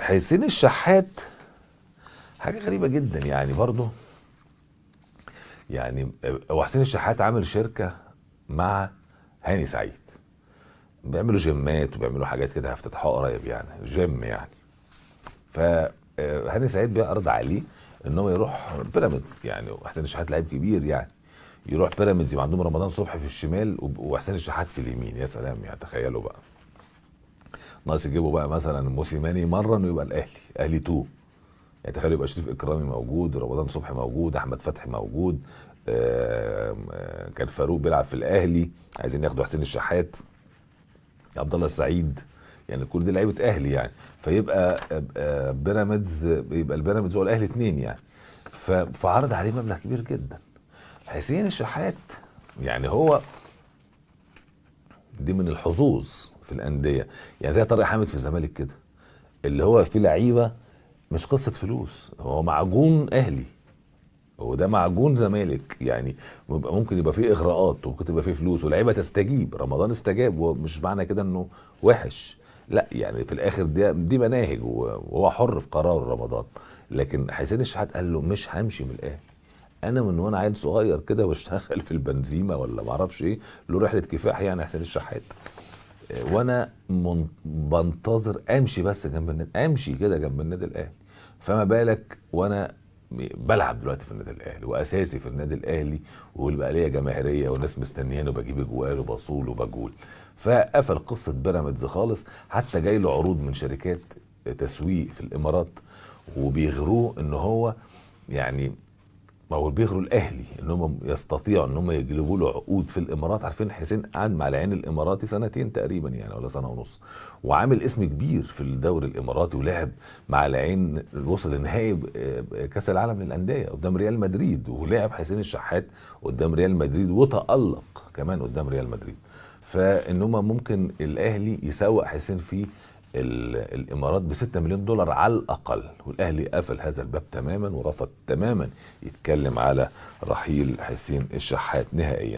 حسين الشحات حاجه غريبه جدا يعني برضه يعني آه، هو حسين الشحات عامل شركه مع هاني سعيد بيعملوا جيمات وبيعملوا حاجات كده هفتتحها قريب يعني جيم يعني ف آه، هاني سعيد بيعرض عليه ان هو يروح بيراميدز يعني وحسين الشحات لعيب كبير يعني يروح بيراميدز يبقى عندهم رمضان صبحي في الشمال وحسين الشحات في اليمين يا سلام يعني تخيلوا بقى ناقص يجيبوا بقى مثلا موسيماني مره انه يبقى الاهلي اهلي 2 يعني تخيل يبقى شريف اكرامي موجود رمضان صبحي موجود احمد فتحي موجود كان فاروق بيلعب في الاهلي عايزين ياخدوا حسين الشحات عبد الله السعيد يعني كل دي لعيبه اهلي يعني فيبقى آه، آه، بيراميدز يبقى البيراميدز هو الاهلي اتنين يعني فعرض عليه مبلغ كبير جدا حسين الشحات يعني هو دي من الحظوظ في الانديه يعني زي طارق حامد في الزمالك كده اللي هو في لعيبه مش قصه فلوس هو معجون اهلي هو ده معجون زمالك يعني ممكن يبقى فيه اغراءات وممكن تبقى فيه فلوس ولعيبه تستجيب رمضان استجاب ومش معنى كده انه وحش لا يعني في الاخر دي دي مناهج وهو حر في قرار رمضان لكن حسين الشحات قال له مش همشي من الاهلي انا من وانا عيل صغير كده بشتغل في البنزيمه ولا معرفش ايه له رحله كفاح يعني حسين الشحات وانا من بنتظر امشي بس جنب النادي امشي كده جنب النادي الاهلي فما بالك وانا بلعب دلوقتي في النادي الاهلي واساسي في النادي الاهلي ويبقى ليا جماهيريه وناس مستنياني وبجيب اجوال وبصول وبجول فقفل قصه بيراميدز خالص حتى جاي له عروض من شركات تسويق في الامارات وبيغروه ان هو يعني ما هو بيغروا الاهلي ان هم يستطيعوا ان هم يجلبوا له عقود في الامارات عارفين حسين قعد مع العين الاماراتي سنتين تقريبا يعني ولا سنه ونص وعامل اسم كبير في الدوري الاماراتي ولعب مع العين وصل لنهائي آه، كاس العالم للانديه قدام ريال مدريد ولعب حسين الشحات قدام ريال مدريد وتالق كمان قدام ريال مدريد فان هم ممكن الاهلي يسوق حسين فيه الامارات ب 6 مليون دولار على الاقل والاهلي قفل هذا الباب تماما ورفض تماما يتكلم على رحيل حسين الشحات نهائيا